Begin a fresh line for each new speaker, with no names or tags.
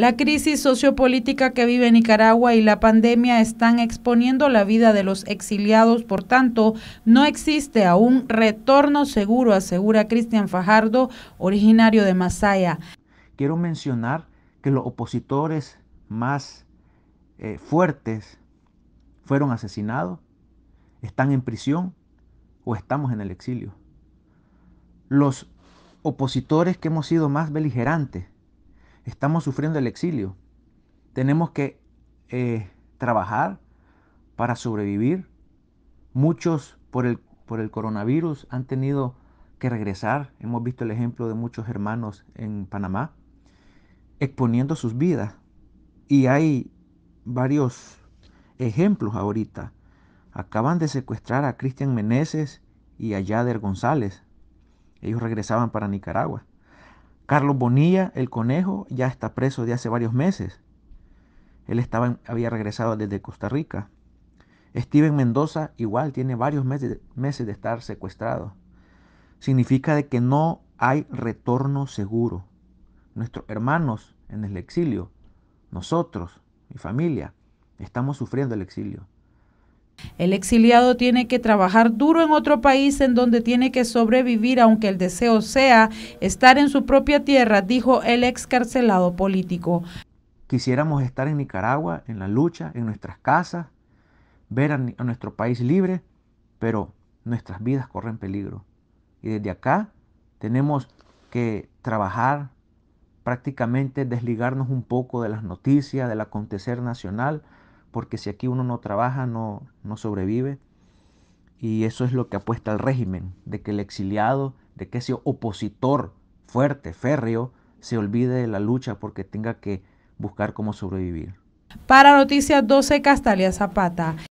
La crisis sociopolítica que vive Nicaragua y la pandemia están exponiendo la vida de los exiliados, por tanto, no existe aún retorno seguro, asegura Cristian Fajardo, originario de Masaya.
Quiero mencionar que los opositores más eh, fuertes fueron asesinados, están en prisión o estamos en el exilio. Los opositores que hemos sido más beligerantes Estamos sufriendo el exilio. Tenemos que eh, trabajar para sobrevivir. Muchos por el, por el coronavirus han tenido que regresar. Hemos visto el ejemplo de muchos hermanos en Panamá exponiendo sus vidas. Y hay varios ejemplos ahorita. Acaban de secuestrar a Cristian Meneses y a Yader González. Ellos regresaban para Nicaragua. Carlos Bonilla, el conejo, ya está preso de hace varios meses. Él estaba había regresado desde Costa Rica. Steven Mendoza igual tiene varios meses, meses de estar secuestrado. Significa de que no hay retorno seguro. Nuestros hermanos en el exilio, nosotros, mi familia, estamos sufriendo el exilio.
El exiliado tiene que trabajar duro en otro país en donde tiene que sobrevivir, aunque el deseo sea estar en su propia tierra, dijo el excarcelado político.
Quisiéramos estar en Nicaragua, en la lucha, en nuestras casas, ver a, nuestro país libre, pero nuestras vidas corren peligro. Y desde acá tenemos que trabajar, prácticamente desligarnos un poco de las noticias, del acontecer nacional, porque si aquí uno no trabaja, no, no sobrevive. Y eso es lo que apuesta el régimen, de que el exiliado, de que ese opositor fuerte, férreo, se olvide de la lucha porque tenga que buscar cómo sobrevivir.
Para Noticias 12, Castalia Zapata.